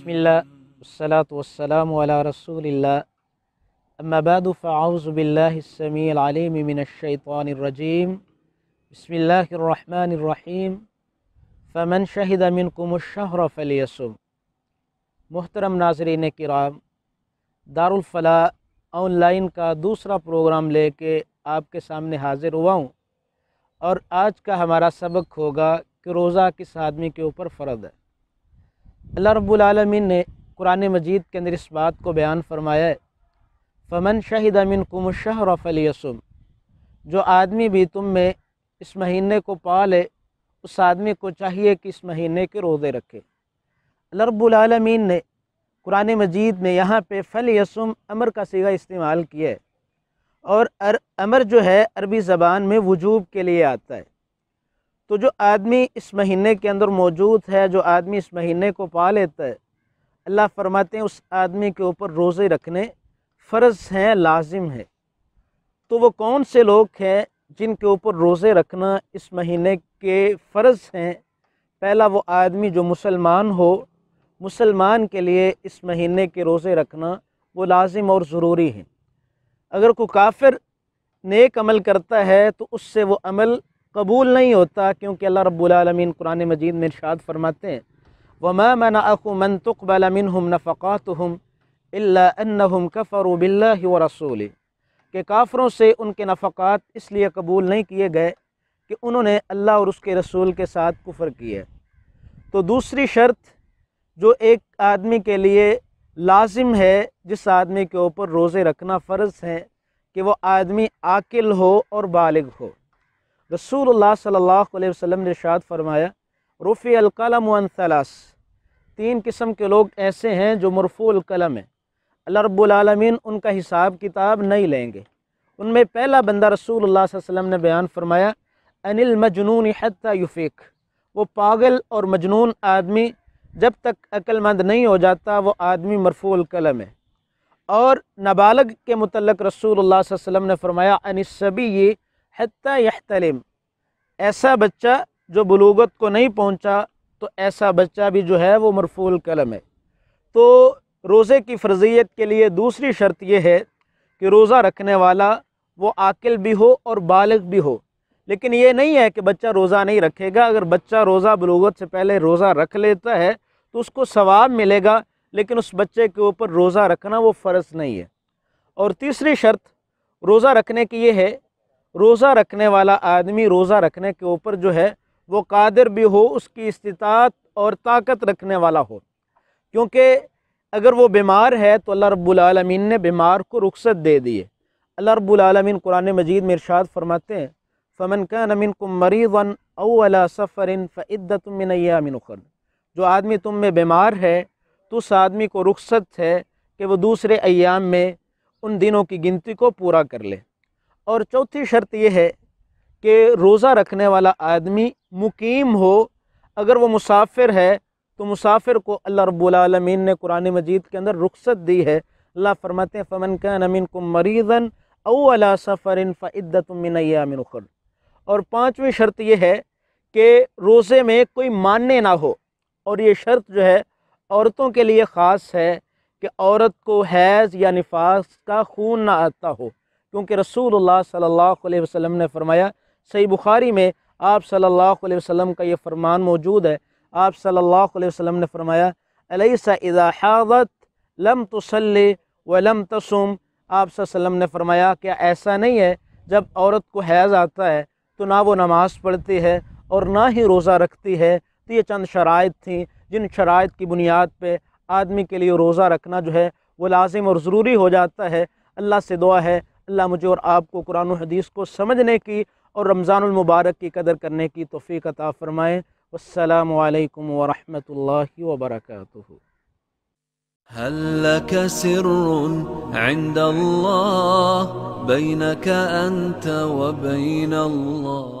بسم اللہ والصلاة والسلام علی رسول اللہ اما بعد باللہ السمیع العلیم من الشیطان الرجیم بسم اللہ الرحمن الرحیم فمن شہد منکم الشہر فلیسم محترم ناظرین کرام دار الفلا آن لائن کا دوسرا پروگرام لے کے آپ کے سامنے حاضر ہوا ہوں اور آج کا ہمارا سبق ہوگا کہ روزہ کس آدمی کے اوپر فرد ہے اللہ رب العالمین نے قرآن مجید کے اندر اس بات کو بیان فرمایا ہے فمن شہد امن کم شاہر فلیسم جو آدمی بھی تم میں اس مہینے کو پالے اس آدمی کو چاہیے کہ اس مہینے کے روزے رکھے اللہ رب العالمین نے قرآن مجید میں یہاں پہ فل یسم امر کا سیگا استعمال کیا ہے اور امر جو ہے عربی زبان میں وجوب کے لیے آتا ہے تو جو آدمی اس مہینے کے اندر موجود ہے جو آدمی اس مہینے کو پا لیتا ہے اللہ فرماتے ہیں اس آدمی کے اوپر روزے رکھنے فرض ہیں لازم ہے تو وہ کون سے لوگ ہیں جن کے اوپر روزے رکھنا اس مہینے کے فرض ہیں پہلا وہ آدمی جو مسلمان ہو مسلمان کے لیے اس مہینے کے روزے رکھنا وہ لازم اور ضروری ہے اگر کوئی کافر نیک عمل کرتا ہے تو اس سے وہ عمل قبول نہیں ہوتا کیونکہ اللہ رب العالمین قرآن مجید میں ارشاد فرماتے ہیں وَمَا مناخم منطق تُقْبَلَ مِنْهُمْ نَفَقَاتُهُمْ إِلَّا أَنَّهُمْ كَفَرُوا بِاللَّهِ وَرَسُولِ کہ کافروں سے ان کے نفقات اس لیے قبول نہیں کیے گئے کہ انہوں نے اللہ اور اس کے رسول کے ساتھ کفر کیے تو دوسری شرط جو ایک آدمی کے لیے لازم ہے جس آدمی کے اوپر روزے رکھنا فرض ہے کہ وہ آدمی عاقل ہو اور بالغ ہو رسول اللہ صلی اللہ علیہ وسلم نے ارشاد فرمایا القلم عن ثلاث تین قسم کے لوگ ایسے ہیں جو مرفوع القلم ہیں اللہ رب العالمین ان کا حساب کتاب نہیں لیں گے ان میں پہلا بندہ رسول اللہ صلی اللہ علیہ وسلم نے بیان فرمایا ان المجنون حتی یفیق وہ پاگل اور مجنون آدمی جب تک مند نہیں ہو جاتا وہ آدمی مرفوع القلم ہے اور نابالغ کے متعلق رسول اللہ صلی اللہ علیہ وسلم نے فرمایا ان سبی یہ حتی یحتلم ایسا بچہ جو بلوغت کو نہیں پہنچا تو ایسا بچہ بھی جو ہے وہ مرفول قلم ہے تو روزے کی فرضیت کے لیے دوسری شرط یہ ہے کہ روزہ رکھنے والا وہ عاقل بھی ہو اور بالغ بھی ہو لیکن یہ نہیں ہے کہ بچہ روزہ نہیں رکھے گا اگر بچہ روزہ بلوغت سے پہلے روزہ رکھ لیتا ہے تو اس کو ثواب ملے گا لیکن اس بچے کے اوپر روزہ رکھنا وہ فرض نہیں ہے اور تیسری شرط روزہ رکھنے کی یہ ہے روزہ رکھنے والا آدمی روزہ رکھنے کے اوپر جو ہے وہ قادر بھی ہو اس کی استطاعت اور طاقت رکھنے والا ہو کیونکہ اگر وہ بیمار ہے تو اللہ رب العالمین نے بیمار کو رخصت دے دیے اللہ رب العالمین قرآن مجید میں ارشاد فرماتے ہیں فمن کا نمن کم مری وََََََََََََََََََََ اولا سفر فدمن جو آدمی تم میں بیمار ہے تو اس آدمی کو رخصت ہے کہ وہ دوسرے ایام میں ان دنوں کی گنتی کو پورا کر لے اور چوتھی شرط یہ ہے کہ روزہ رکھنے والا آدمی مقیم ہو اگر وہ مسافر ہے تو مسافر کو اللہ رب العالمین نے قرآن مجید کے اندر رخصت دی ہے اللہ فرماتے ہیں فمن مِنْكُمْ مَرِيضًا کو مریضاً او اللہ سفر ایام اخر اور پانچویں شرط یہ ہے کہ روزے میں کوئی ماننے نہ ہو اور یہ شرط جو ہے عورتوں کے لیے خاص ہے کہ عورت کو حیض یا نفاس کا خون نہ آتا ہو کیونکہ رسول اللہ صلی اللہ علیہ وسلم نے فرمایا صحیح بخاری میں آپ صلی اللہ علیہ وسلم کا یہ فرمان موجود ہے آپ صلی اللہ علیہ وسلم نے فرمایا علیہ اذا حاضت لم تسلی آپ صلی تسم آپ وسلم نے فرمایا کہ ایسا نہیں ہے جب عورت کو حیض آتا ہے تو نہ وہ نماز پڑھتی ہے اور نہ ہی روزہ رکھتی ہے تو یہ چند شرائط تھیں جن شرائط کی بنیاد پہ آدمی کے لیے روزہ رکھنا جو ہے وہ لازم اور ضروری ہو جاتا ہے اللہ سے دعا ہے اللہ مجھے اور آپ کو قرآن و حدیث کو سمجھنے کی اور رمضان المبارک کی قدر کرنے کی توفیق عطا فرمائے والسلام علیکم ورحمۃ اللہ وبرکاتہ هل لك سر عند الله الله بينك أنت وبين